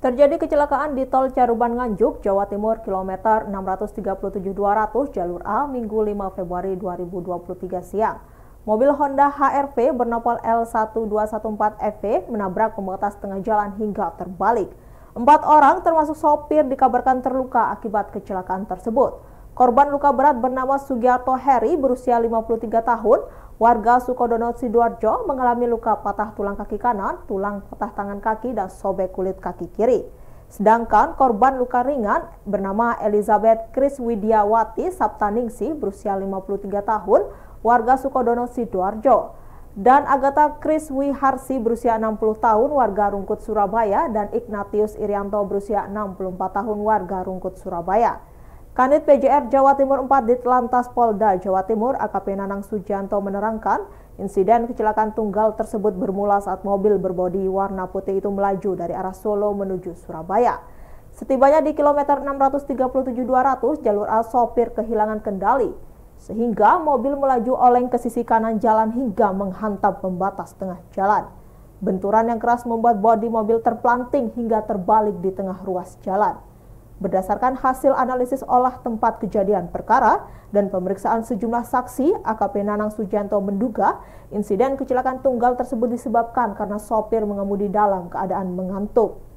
Terjadi kecelakaan di tol Caruban Nganjuk, Jawa Timur, kilometer 637-200, jalur A, Minggu 5 Februari 2023 siang. Mobil Honda HRV bernopol L1214FV menabrak pembatas tengah jalan hingga terbalik. Empat orang termasuk sopir dikabarkan terluka akibat kecelakaan tersebut. Korban luka berat bernama Sugiarto Heri berusia 53 tahun, warga Sukodono Sidoarjo mengalami luka patah tulang kaki kanan, tulang patah tangan kaki, dan sobek kulit kaki kiri. Sedangkan korban luka ringan bernama Elizabeth Chris Widiawati Saptaningsi berusia 53 tahun, warga Sukodono Sidoarjo. Dan Agatha Chris Wiharsi berusia 60 tahun warga Rungkut Surabaya dan Ignatius Irianto berusia 64 tahun warga Rungkut Surabaya. Kanit PJR Jawa Timur 4 Telantas Polda Jawa Timur AKP Nanang Sujanto menerangkan insiden kecelakaan tunggal tersebut bermula saat mobil berbodi warna putih itu melaju dari arah Solo menuju Surabaya. Setibanya di kilometer 637-200 jalur A sopir kehilangan kendali sehingga mobil melaju oleng ke sisi kanan jalan hingga menghantam pembatas tengah jalan. Benturan yang keras membuat bodi mobil terplanting hingga terbalik di tengah ruas jalan. Berdasarkan hasil analisis olah tempat kejadian perkara dan pemeriksaan sejumlah saksi, AKP Nanang Sujanto menduga insiden kecelakaan tunggal tersebut disebabkan karena sopir mengemudi dalam keadaan mengantuk.